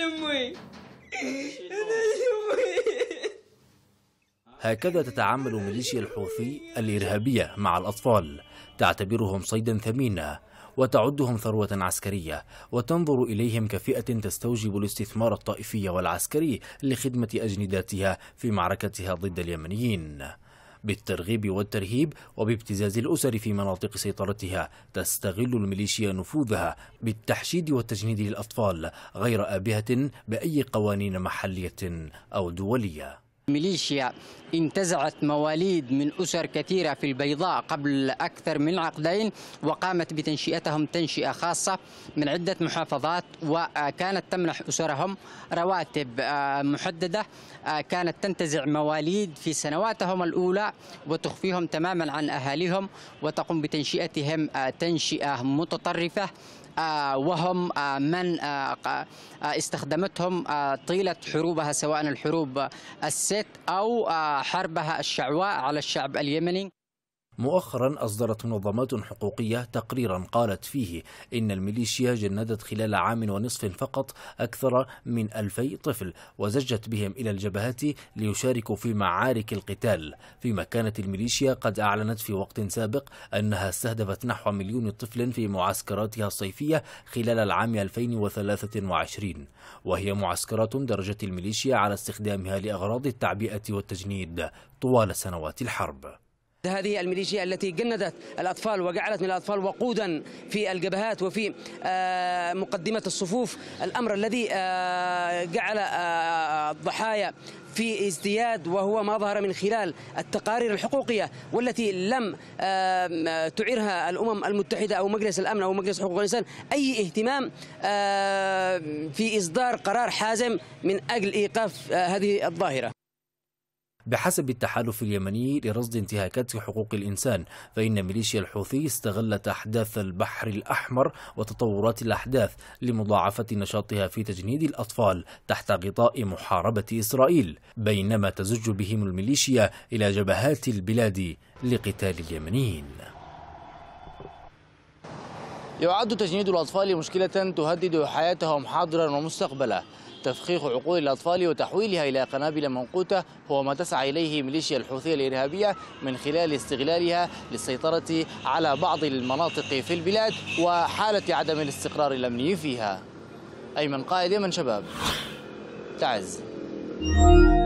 يمي أنا يمي هكذا تتعامل ميليشيا الحوثي الإرهابية مع الأطفال تعتبرهم صيدا ثمينا وتعدهم ثروة عسكرية وتنظر إليهم كفئة تستوجب الاستثمار الطائفي والعسكري لخدمة أجنداتها في معركتها ضد اليمنيين بالترغيب والترهيب وبابتزاز الأسر في مناطق سيطرتها تستغل الميليشيا نفوذها بالتحشيد والتجنيد للأطفال غير آبهة بأي قوانين محلية أو دولية ميليشيا انتزعت مواليد من أسر كثيرة في البيضاء قبل أكثر من عقدين وقامت بتنشئتهم تنشئة خاصة من عدة محافظات وكانت تمنح أسرهم رواتب آه، محددة آه، كانت تنتزع مواليد في سنواتهم الأولى وتخفيهم تماما عن أهاليهم وتقوم بتنشئتهم آه، تنشئة متطرفة وهم من استخدمتهم طيلة حروبها سواء الحروب السابقة الست أو آه، حربها الشعواء على الشعب اليمني مؤخرا أصدرت منظمات حقوقية تقريرا قالت فيه إن الميليشيا جندت خلال عام ونصف فقط أكثر من ألفي طفل وزجت بهم إلى الجبهات ليشاركوا في معارك القتال فيما كانت الميليشيا قد أعلنت في وقت سابق أنها استهدفت نحو مليون طفل في معسكراتها الصيفية خلال العام 2023 وهي معسكرات درجة الميليشيا على استخدامها لأغراض التعبئة والتجنيد طوال سنوات الحرب هذه الميليشيا التي جندت الأطفال وجعلت من الأطفال وقودا في الجبهات وفي آه، مقدمة الصفوف الأمر الذي آه، جعل الضحايا آه، في ازدياد وهو ما ظهر من خلال التقارير الحقوقية والتي لم تعيرها الأمم المتحدة أو مجلس الأمن أو مجلس حقوق الإنسان أي اهتمام في إصدار قرار حازم من أجل إيقاف هذه الظاهرة بحسب التحالف اليمني لرصد انتهاكات حقوق الإنسان فإن ميليشيا الحوثي استغلت أحداث البحر الأحمر وتطورات الأحداث لمضاعفة نشاطها في تجنيد الأطفال تحت غطاء محاربة إسرائيل بينما تزج بهم الميليشيا إلى جبهات البلاد لقتال اليمنيين يعد تجنيد الأطفال مشكلة تهدد حياتهم حاضرا ومستقبلا تفخيخ عقول الأطفال وتحويلها إلى قنابل منقوطة هو ما تسعى إليه ميليشيا الحوثية الإرهابية من خلال استغلالها للسيطرة على بعض المناطق في البلاد وحالة عدم الاستقرار الأمني فيها أيمن قائد يمن شباب تعز